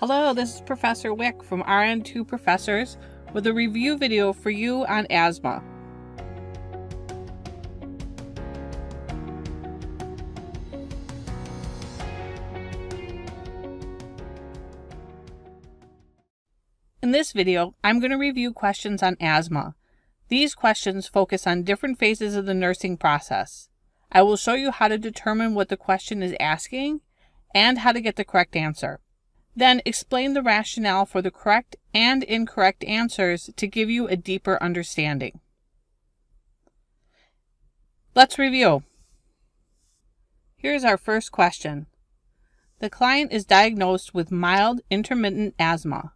Hello, this is Professor Wick from RN2 Professors with a review video for you on asthma. In this video, I'm going to review questions on asthma. These questions focus on different phases of the nursing process. I will show you how to determine what the question is asking and how to get the correct answer. Then explain the rationale for the correct and incorrect answers to give you a deeper understanding. Let's review. Here's our first question. The client is diagnosed with mild intermittent asthma.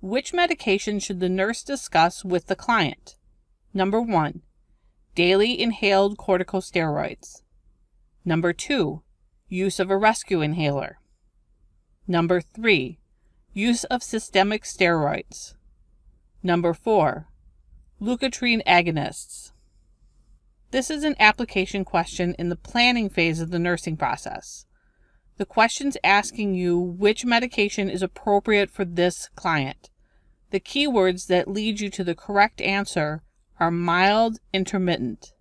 Which medication should the nurse discuss with the client? Number one, daily inhaled corticosteroids. Number two, use of a rescue inhaler. Number 3. Use of systemic steroids. Number 4. Leukotriene agonists. This is an application question in the planning phase of the nursing process. The question's asking you which medication is appropriate for this client. The keywords that lead you to the correct answer are mild intermittent.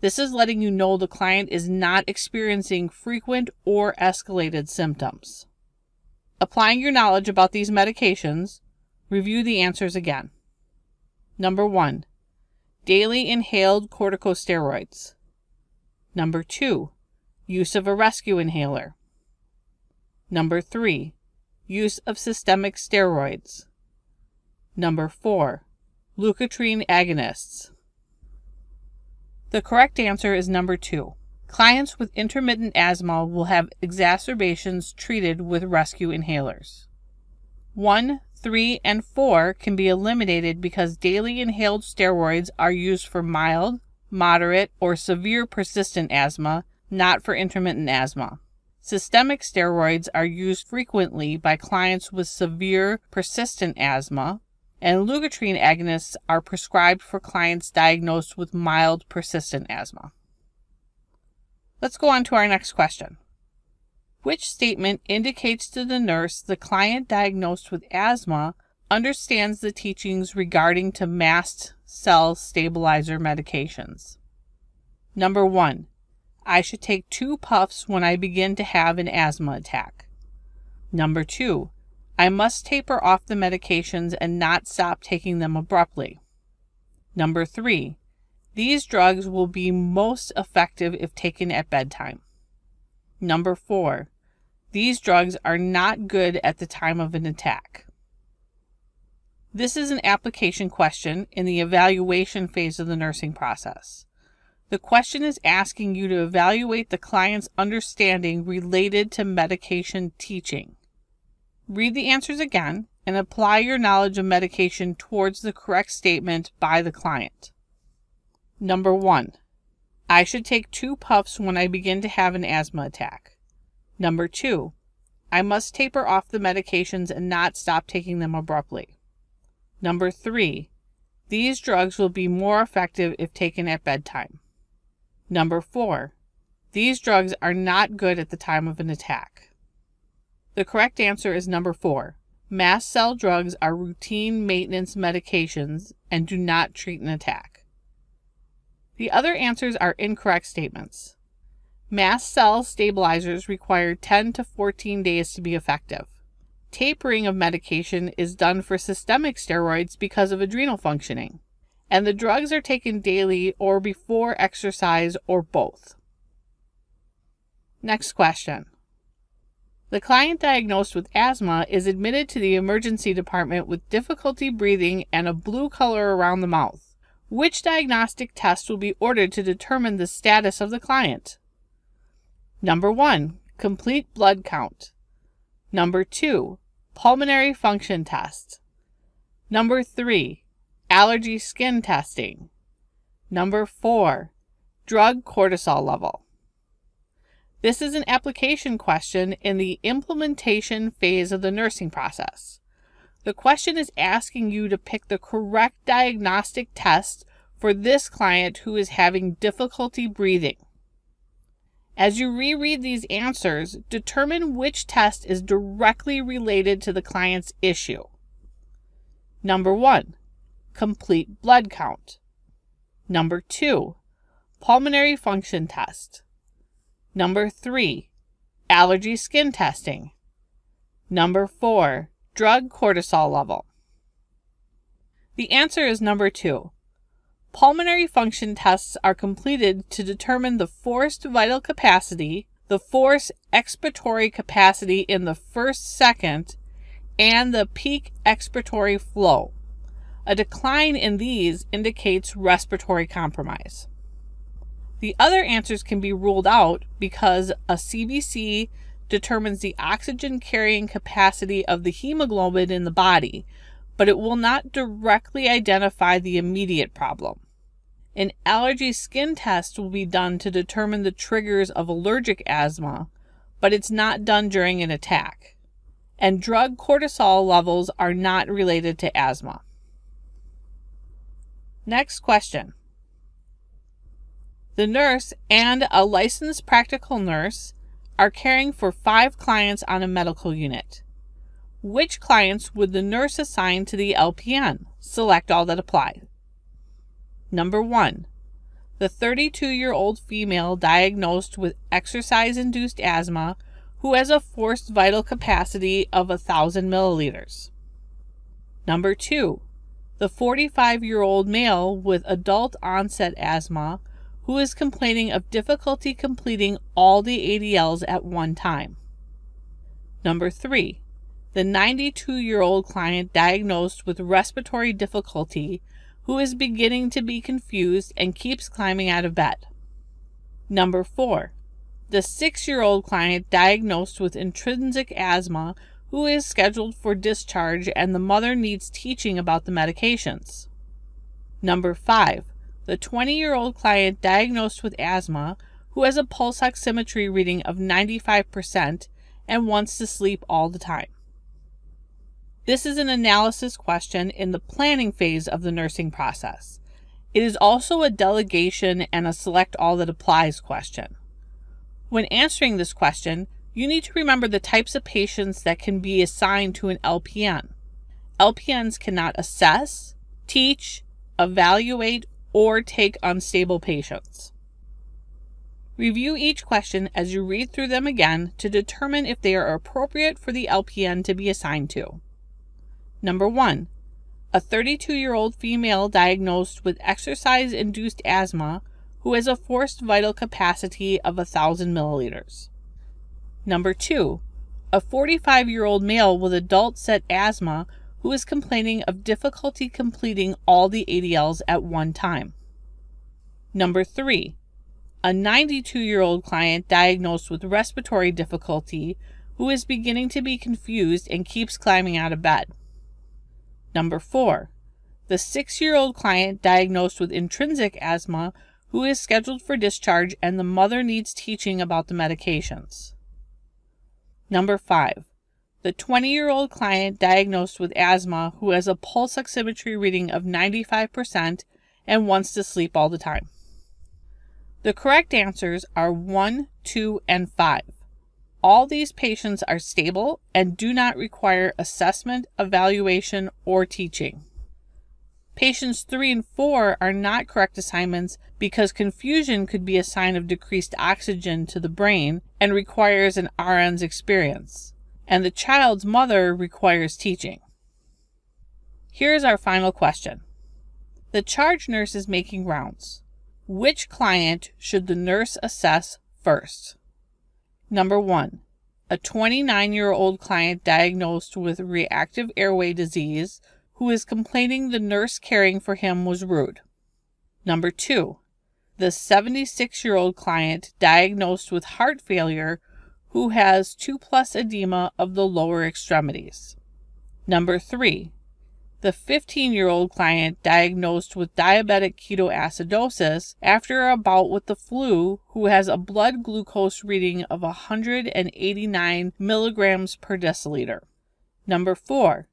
This is letting you know the client is not experiencing frequent or escalated symptoms. Applying your knowledge about these medications, review the answers again. Number one, daily inhaled corticosteroids. Number two, use of a rescue inhaler. Number three, use of systemic steroids. Number four, leukotriene agonists. The correct answer is number two. Clients with intermittent asthma will have exacerbations treated with rescue inhalers. 1, 3, and 4 can be eliminated because daily inhaled steroids are used for mild, moderate, or severe persistent asthma, not for intermittent asthma. Systemic steroids are used frequently by clients with severe persistent asthma, and leukotriene agonists are prescribed for clients diagnosed with mild persistent asthma. Let's go on to our next question. Which statement indicates to the nurse the client diagnosed with asthma understands the teachings regarding to mast cell stabilizer medications? Number one, I should take two puffs when I begin to have an asthma attack. Number two, I must taper off the medications and not stop taking them abruptly. Number three, these drugs will be most effective if taken at bedtime. Number four, these drugs are not good at the time of an attack. This is an application question in the evaluation phase of the nursing process. The question is asking you to evaluate the client's understanding related to medication teaching. Read the answers again and apply your knowledge of medication towards the correct statement by the client. Number 1. I should take two puffs when I begin to have an asthma attack. Number 2. I must taper off the medications and not stop taking them abruptly. Number 3. These drugs will be more effective if taken at bedtime. Number 4. These drugs are not good at the time of an attack. The correct answer is number 4. Mast cell drugs are routine maintenance medications and do not treat an attack. The other answers are incorrect statements. Mast cell stabilizers require 10 to 14 days to be effective. Tapering of medication is done for systemic steroids because of adrenal functioning, and the drugs are taken daily or before exercise or both. Next question. The client diagnosed with asthma is admitted to the emergency department with difficulty breathing and a blue color around the mouth which diagnostic test will be ordered to determine the status of the client? Number 1. Complete blood count. Number 2. Pulmonary function test. Number 3. Allergy skin testing. Number 4. Drug cortisol level. This is an application question in the implementation phase of the nursing process. The question is asking you to pick the correct diagnostic test for this client who is having difficulty breathing. As you reread these answers, determine which test is directly related to the client's issue. Number one, complete blood count. Number two, pulmonary function test. Number three, allergy skin testing. Number four, Drug cortisol level. The answer is number two. Pulmonary function tests are completed to determine the forced vital capacity, the forced expiratory capacity in the first second, and the peak expiratory flow. A decline in these indicates respiratory compromise. The other answers can be ruled out because a CBC determines the oxygen carrying capacity of the hemoglobin in the body, but it will not directly identify the immediate problem. An allergy skin test will be done to determine the triggers of allergic asthma, but it's not done during an attack. And drug cortisol levels are not related to asthma. Next question. The nurse and a licensed practical nurse are caring for five clients on a medical unit. Which clients would the nurse assign to the LPN? Select all that apply. Number one, the 32 year old female diagnosed with exercise induced asthma who has a forced vital capacity of 1,000 milliliters. Number two, the 45 year old male with adult onset asthma who is complaining of difficulty completing all the ADLs at one time. Number three, the 92 year old client diagnosed with respiratory difficulty who is beginning to be confused and keeps climbing out of bed. Number four, the six year old client diagnosed with intrinsic asthma who is scheduled for discharge and the mother needs teaching about the medications. Number five, the 20 year old client diagnosed with asthma who has a pulse oximetry reading of 95% and wants to sleep all the time. This is an analysis question in the planning phase of the nursing process. It is also a delegation and a select all that applies question. When answering this question, you need to remember the types of patients that can be assigned to an LPN. LPNs cannot assess, teach, evaluate, or take unstable patients. Review each question as you read through them again to determine if they are appropriate for the LPN to be assigned to. Number 1. A 32 year old female diagnosed with exercise induced asthma who has a forced vital capacity of 1,000 milliliters. Number 2. A 45 year old male with adult set asthma who is complaining of difficulty completing all the ADLs at one time. Number three, a 92 year old client diagnosed with respiratory difficulty who is beginning to be confused and keeps climbing out of bed. Number four, the six year old client diagnosed with intrinsic asthma who is scheduled for discharge and the mother needs teaching about the medications. Number five, the 20 year old client diagnosed with asthma who has a pulse oximetry reading of 95% and wants to sleep all the time? The correct answers are 1, 2, and 5. All these patients are stable and do not require assessment, evaluation, or teaching. Patients 3 and 4 are not correct assignments because confusion could be a sign of decreased oxygen to the brain and requires an RN's experience and the child's mother requires teaching. Here is our final question. The charge nurse is making rounds. Which client should the nurse assess first? Number one, a 29 year old client diagnosed with reactive airway disease who is complaining the nurse caring for him was rude. Number two, the 76 year old client diagnosed with heart failure who has 2 plus edema of the lower extremities. Number 3. The 15 year old client diagnosed with diabetic ketoacidosis after a bout with the flu who has a blood glucose reading of 189 milligrams per deciliter. Number 4.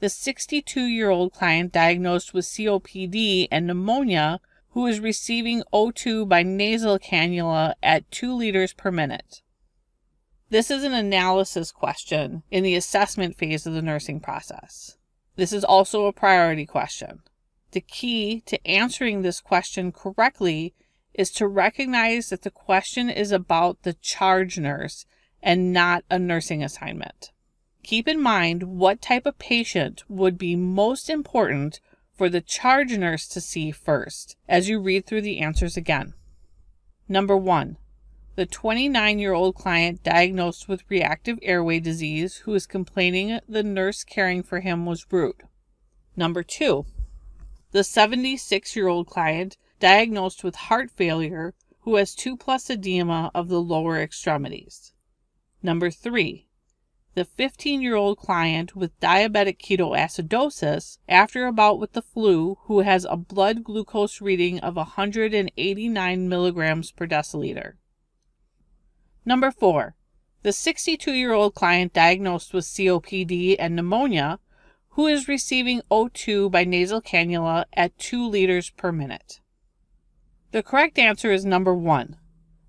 The 62 year old client diagnosed with COPD and pneumonia who is receiving O2 by nasal cannula at 2 liters per minute. This is an analysis question in the assessment phase of the nursing process. This is also a priority question. The key to answering this question correctly is to recognize that the question is about the charge nurse and not a nursing assignment. Keep in mind what type of patient would be most important for the charge nurse to see first as you read through the answers again. Number one, the 29 year old client diagnosed with reactive airway disease who is complaining the nurse caring for him was rude. Number two, the 76 year old client diagnosed with heart failure who has 2 plus edema of the lower extremities. Number three, the 15 year old client with diabetic ketoacidosis after a bout with the flu who has a blood glucose reading of 189 milligrams per deciliter. Number four, the 62 year old client diagnosed with COPD and pneumonia who is receiving O2 by nasal cannula at 2 liters per minute. The correct answer is number one.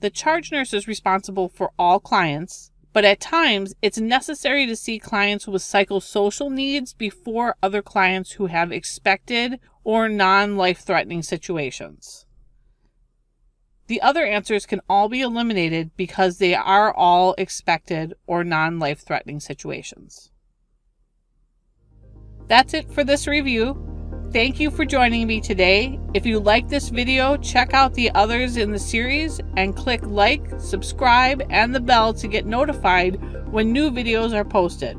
The charge nurse is responsible for all clients, but at times it's necessary to see clients with psychosocial needs before other clients who have expected or non life threatening situations. The other answers can all be eliminated because they are all expected or non life threatening situations. That's it for this review. Thank you for joining me today. If you like this video, check out the others in the series and click like, subscribe, and the bell to get notified when new videos are posted.